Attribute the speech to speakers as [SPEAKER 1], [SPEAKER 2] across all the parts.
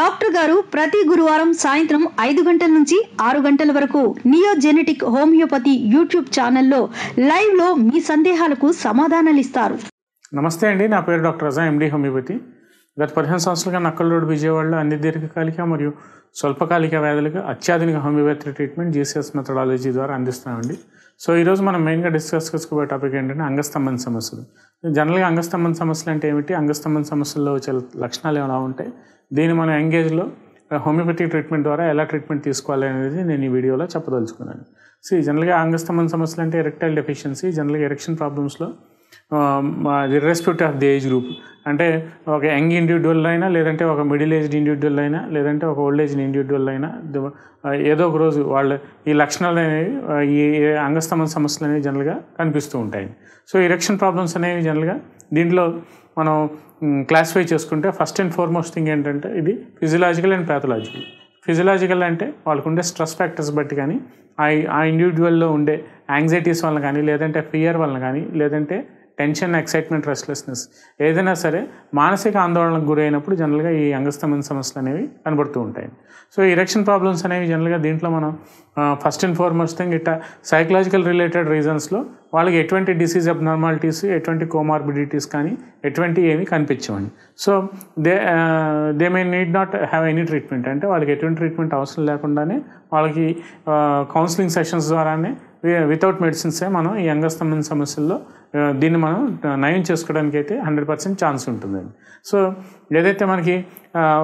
[SPEAKER 1] doctor గారు ప్రతి గురువారం సాయంత్రం ఐదు గంటల నుంచి ఆరు గంటల వరకు నియోజెనెటిక్ హోమియోపతి యూట్యూబ్ ఛానల్లో లైవ్లో మీ సందేహాలకు సమాధానాలు ఇస్తారు నమస్తే అండి నా పేరు డాక్టర్ అజా ఎండి హోమియోపతి గత పదిహేను సంవత్సరాలుగా నక్కల్ రోడ్ విజయవాడలో అన్ని దీర్ఘకాలిక మరియు స్వల్పకాలిక వ్యాధులకు అత్యాధునిక హోమియోపతి ట్రీట్మెంట్ జీసీఎస్ మెథడాలజీ ద్వారా అందిస్తామండి సో ఈరోజు మనం మెయిన్గా డిస్కస్ చేసుకోబోయే టాపిక్ ఏంటంటే అంగస్తంభన సమస్యలు జనరల్గా అంగస్తంభన సమస్యలు అంటే ఏమిటి అంగస్తంభన సమస్యల్లో వచ్చే లక్షణాలు ఏమైనా ఉంటాయి దీన్ని మనం ఎంగేజ్లో హోమియోపతి ట్రీట్మెంట్ ద్వారా ఎలా ట్రీట్మెంట్ తీసుకోవాలి అనేది నేను ఈ వీడియోలో చెప్పదలుచుకున్నాను సో జనరల్గా అంగస్తంభన సమస్యలు అంటే ఎరెక్టైల్ డెఫిషియన్సీ జనరల్గా ఎరెక్షన్ ప్రాబ్లమ్స్లో irrespective of the age group అంటే ఒక యంగ్ ఇండివిజువల్ అయినా లేదంటే ఒక మిడిల్ ఏజ్డ్ ఇండివిజువల్ అయినా లేదంటే ఒక ఓల్డ్ ఏజ్డ్ ఇండివిజువల్ అయినా ఏదో ఒక రోజు వాళ్ళ ఈ లక్షణాలు అనేవి ఈ అంగస్తంభ సమస్యలు అనేవి జనరల్గా కనిపిస్తూ ఉంటాయి సో ఇరెక్షన్ ప్రాబ్లమ్స్ అనేవి జనరల్గా దీంట్లో మనం క్లాసిఫై చేసుకుంటే ఫస్ట్ అండ్ ఫార్మోస్ట్ థింగ్ ఏంటంటే ఇది ఫిజియలాజికల్ అండ్ ప్యాథలాజికల్ ఫిజియలాజికల్ అంటే వాళ్ళకు ఉండే స్ట్రెస్ ఫ్యాక్టర్స్ బట్టి కానీ ఆ ఇండివిజువల్లో ఉండే యాంగ్జైటీస్ వలన కానీ లేదంటే ఫియర్ వలన కానీ లేదంటే టెన్షన్ ఎక్సైట్మెంట్ రెస్ట్లెస్నెస్ ఏదైనా సరే మానసిక ఆందోళనకు గురైనప్పుడు జనరల్గా ఈ అంగస్తమైన సమస్యలు అనేవి కనబడుతూ ఉంటాయి సో ఇరెక్షన్ ప్రాబ్లమ్స్ అనేవి జనరల్గా దీంట్లో మనం ఫస్ట్ అండ్ ఫార్మోస్ట్ థింగ్ ఇట్ట సైకలాజికల్ రిలేటెడ్ రీజన్స్లో వాళ్ళకి ఎటువంటి డిసీజ్ అబ్ నార్మాలిటీస్ ఎటువంటి కోమార్బిడిటీస్ కానీ ఎటువంటి ఏమి కనిపించవండి so they they may need not have any treatment అంటే వాళ్ళకి ఎటువంటి ట్రీట్మెంట్ అవసరం లేకుండానే వాళ్ళకి కౌన్సిలింగ్ సెషన్స్ ద్వారానే వితౌట్ మెడిసిన్సే మనం ఈ అంగస్తంభం సమస్యల్లో దీన్ని మనం నయం చేసుకోవడానికి అయితే హండ్రెడ్ పర్సెంట్ ఛాన్స్ ఉంటుందండి సో ఏదైతే మనకి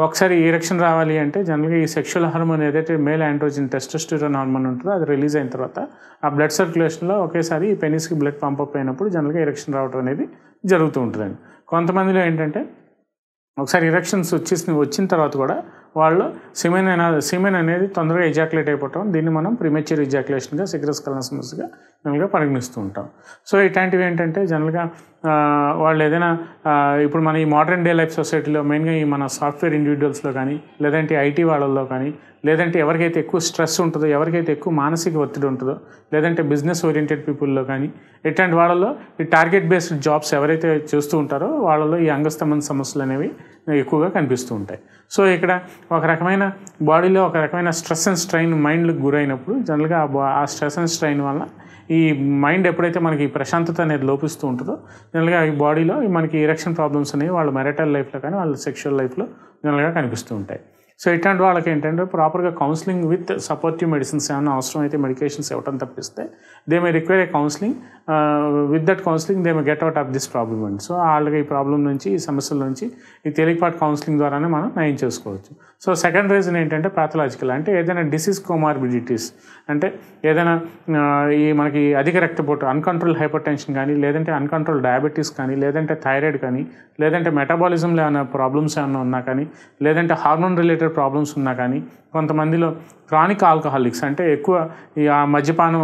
[SPEAKER 1] ఒకసారి ఈరెక్షన్ రావాలి అంటే జనరల్గా ఈ సెక్షువల్ హార్మోన్ ఏదైతే మేల్ ఆండ్రోజిన్ టెస్టోస్టిరోన్ హార్మోన్ ఉంటుందో అది రిలీజ్ అయిన తర్వాత ఆ బ్లడ్ సర్క్యులేషన్లో ఒకేసారి ఈ పెనిస్కి బ్లడ్ పంప్ అప్ అయినప్పుడు జనరల్గా ఈరెక్షన్ రావడం అనేది జరుగుతూ ఉంటుందండి కొంతమందిలో ఏంటంటే ఒకసారి ఇరెక్షన్స్ వచ్చేసి వచ్చిన తర్వాత కూడా వాళ్ళు సిమెన్ అనే సిమెన్ అనేది తొందరగా ఎజాక్యులేట్ అయిపోవటం దీన్ని మనం ప్రిమెచ్యూర్ ఎజాక్యులేషన్గా సిగ్రస్ కలనస్మస్గా జనరల్గా పరిగణిస్తూ ఉంటాం సో ఇట్లాంటివి ఏంటంటే జనరల్గా వాళ్ళు ఏదైనా ఇప్పుడు మన ఈ మోడర్న్ డే లైఫ్ సొసైటీలో మెయిన్గా ఈ మన సాఫ్ట్వేర్ ఇండివిజువల్స్లో కానీ లేదంటే ఐటీ వాళ్ళల్లో కానీ లేదంటే ఎవరికైతే ఎక్కువ స్ట్రెస్ ఉంటుందో ఎవరికైతే ఎక్కువ మానసిక ఒత్తిడి ఉంటుందో లేదంటే బిజినెస్ ఓరియంటెడ్ పీపుల్లో కానీ ఇట్లాంటి వాళ్ళలో ఈ టార్గెట్ బేస్డ్ జాబ్స్ ఎవరైతే చేస్తూ ఉంటారో వాళ్ళలో ఈ అంగస్తమన సమస్యలు అనేవి ఎక్కువగా కనిపిస్తూ ఉంటాయి సో ఇక్కడ ఒక రకమైన బాడీలో ఒక రకమైన స్ట్రెస్ అండ్ స్ట్రైన్ మైండ్లకు గురైనప్పుడు జనరల్గా ఆ స్ట్రెస్ అండ్ స్ట్రైన్ వల్ల ఈ మైండ్ ఎప్పుడైతే మనకి ప్రశాంతత అనేది లోపిస్తూ ఉంటుందో జనరల్గా ఈ బాడీలో మనకి ఇరక్షన్ ప్రాబ్లమ్స్ అనేవి వాళ్ళ మెరిటల్ లైఫ్లో కానీ వాళ్ళ సెక్షువల్ లైఫ్లో జనరల్గా కనిపిస్తూ ఉంటాయి సో ఇట్లాంటి వాళ్ళకి ఏంటంటే ప్రాపర్గా కౌన్సిలింగ్ విత్ సపోర్టివ్ మెడిసిన్స్ ఏమైనా అవసరం అయితే మెడికేషన్స్ ఇవ్వటం తప్పిస్తే they may require a counselling with that counselling they may get out of this problem అండి సో వాళ్ళకి ఈ ప్రాబ్లం నుంచి ఈ సమస్యల నుంచి ఈ తేలికపాటు కౌన్సిలింగ్ ద్వారానే మనం నయం చేసుకోవచ్చు సో సెకండ్ రీజన్ ఏంటంటే ప్యాథలాజికల్ అంటే ఏదైనా డిసీజ్ కోమార్బిడిటీస్ అంటే ఏదైనా uh, ఈ మనకి అధిక రక్తపోటు అన్కంట్రోల్ హైపర్ టెన్షన్ కానీ లేదంటే అన్కంట్రోల్ డయాబెటీస్ కానీ లేదంటే థైరాయిడ్ కానీ లేదంటే మెటాబాలిజంలో ఏమైనా ప్రాబ్లమ్స్ ఏమైనా ఉన్నా కానీ లేదంటే హార్మోన్ రిలేటెడ్ రిలేటెడ్ ప్రాబ్లమ్స్ ఉన్నా కానీ కొంతమందిలో క్రానిక్ ఆల్కహాలిక్స్ అంటే ఎక్కువ ఈ ఆ మద్యపానం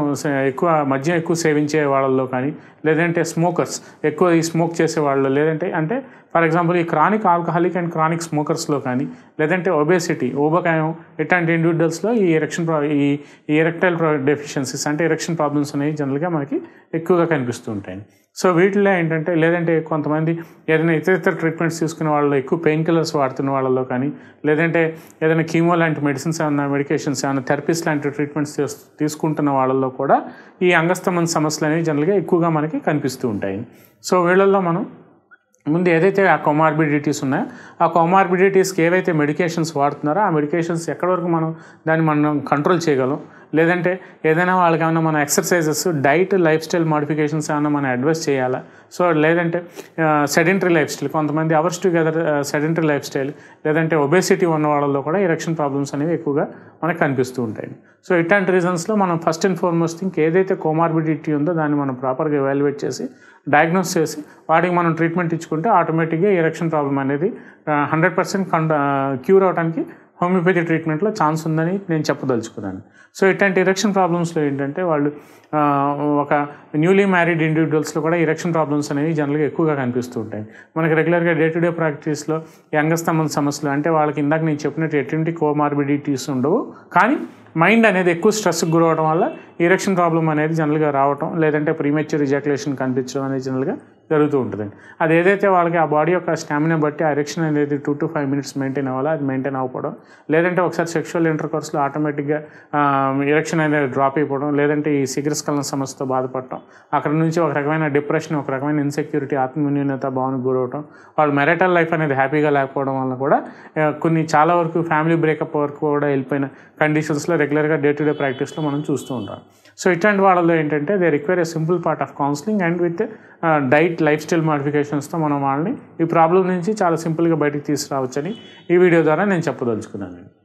[SPEAKER 1] ఎక్కువ మద్యం ఎక్కువ సేవించే వాళ్ళల్లో కానీ లేదంటే స్మోకర్స్ ఎక్కువ ఈ స్మోక్ చేసే వాళ్ళు లేదంటే అంటే ఫర్ ఎగ్జాంపుల్ ఈ క్రానిక్ ఆల్కహాలిక్ అండ్ క్రానిక్ స్మోకర్స్లో కానీ లేదంటే ఒబేసిటీ ఓబకాయం ఇట్లాంటి ఇండివిజువల్స్లో ఈ ఎరక్షన్ ప్రా ఈ ఎరెక్టైల్ డెఫిషియన్సీస్ అంటే ఎరక్షన్ ప్రాబ్లమ్స్ అనేవి జనరల్గా మనకి ఎక్కువగా కనిపిస్తూ ఉంటాయి సో వీటిలో ఏంటంటే లేదంటే కొంతమంది ఏదైనా ఇతర ఇతర ట్రీట్మెంట్స్ తీసుకునే వాళ్ళలో ఎక్కువ పెయిన్ కిల్లర్స్ వాడుతున్న వాళ్ళలో కానీ లేదంటే ఏదైనా కీమో లాంటి మెడిసిన్స్ ఏమైనా మెడికేషన్స్ ఏమైనా థెరపీస్ లాంటి ట్రీట్మెంట్స్ తీసుకుంటున్న వాళ్ళలో కూడా ఈ అంగస్తమన సమస్యలు అనేవి జనరల్గా ఎక్కువగా మనకి కనిపిస్తూ ఉంటాయి సో వీళ్ళల్లో మనం ముందు ఏదైతే ఆ కొమార్బిడిటీస్ ఉన్నాయో ఆ కొమార్బిడిటీస్కి ఏవైతే మెడికేషన్స్ వాడుతున్నారో ఆ మెడికేషన్స్ ఎక్కడి వరకు మనం దాన్ని మనం కంట్రోల్ చేయగలం లేదంటే ఏదైనా వాళ్ళకి ఏమైనా మన exercises diet lifestyle modifications ఏమైనా మనం అడ్వైస్ చేయాలా సో లేదంటే సెడెంటరీ లైఫ్ స్టైల్ కొంతమంది hours together sedentary lifestyle లేదంటే ఒబేసిటీ ఉన్న వాళ్ళలో కూడా ఎరక్షన్ ప్రాబ్లమ్స్ అనేవి ఎక్కువగా మనకు కనిపిస్తూ ఉంటాయి సో ఇట్లాంటి రీజన్స్లో మనం ఫస్ట్ అండ్ ఫార్మోస్ట్ థింక్ ఏదైతే కోమార్బిడిటీ ఉందో దాన్ని మనం ప్రాపర్గా ఎవాల్యుయేట్ చేసి డయాగ్నోస్ చేసి వాటికి మనం ట్రీట్మెంట్ ఇచ్చుకుంటే ఆటోమేటిక్గా ఎరక్షన్ ప్రాబ్లం అనేది హండ్రెడ్ పర్సెంట్ క్యూర్ అవడానికి హోమియోపతి ట్రీట్మెంట్లో ఛాన్స్ ఉందని నేను చెప్పదలుచుకున్నాను సో ఇట్లాంటి ఇరెక్షన్ ప్రాబ్లమ్స్లో ఏంటంటే వాళ్ళు ఒక న్యూలీ మ్యారీడ్ ఇండివిజువల్స్లో కూడా ఇరెక్షన్ ప్రాబ్లమ్స్ అనేవి జనరల్గా ఎక్కువగా కనిపిస్తూ ఉంటాయి మనకి రెగ్యులర్గా డే టు డే ప్రాక్టీస్లో అంగస్తంభం సమస్యలు అంటే వాళ్ళకి ఇందాక నేను చెప్పినట్టు ఎటువంటి కోమార్బిడిటీస్ ఉండవు కానీ మైండ్ అనేది ఎక్కువ స్ట్రెస్కి గురవడం వల్ల ఇరెక్షన్ ప్రాబ్లం అనేది జనరల్గా రావటం లేదంటే ప్రీమెచ్యూర్ రిజాక్యులేషన్ కనిపించడం అనేది జనరల్గా జరుగుతూ ఉంటుందండి అది ఏదైతే వాళ్ళకి ఆ బాడీ యొక్క స్టామినా బట్టి ఆ ఎరెక్షన్ అనేది two to five minutes maintain అవ్వాలా అది మెయింటైన్ అవ్వకపోవడం లేదంటే ఒకసారి సెక్షువల్ ఇంటర్ కోర్స్లో ఆటోమేటిక్గా ఎరెక్షన్ అనేది డ్రాప్ అయిపోవడం లేదంటే ఈ కలన సమస్యతో బాధపడటం అక్కడ నుంచి ఒక రకమైన డిప్రెషన్ ఒక రకమైన ఇన్సెక్యూరిటీ ఆత్మన్యూన్యత భావనకు గురవడం వాళ్ళు మెరిటల్ లైఫ్ అనేది హ్యాపీగా లేకపోవడం వల్ల కూడా కొన్ని చాలా వరకు ఫ్యామిలీ బ్రేకప్ వరకు కూడా వెళ్ళిపోయిన కండిషన్స్లో రెగ్యులర్గా డే టు డే ప్రాక్టీస్లో మనం చూస్తూ ఉంటాం సో ఇట్లాంటి వాళ్ళలో ఏంటంటే they require a simple part of counselling and with diet lifestyle మాడిఫికేషన్స్తో మనం వాళ్ళని ఈ ప్రాబ్లం నుంచి చాలా సింపుల్గా బయటకు తీసుకురావచ్చని ఈ వీడియో ద్వారా నేను చెప్పదలుచుకున్నాను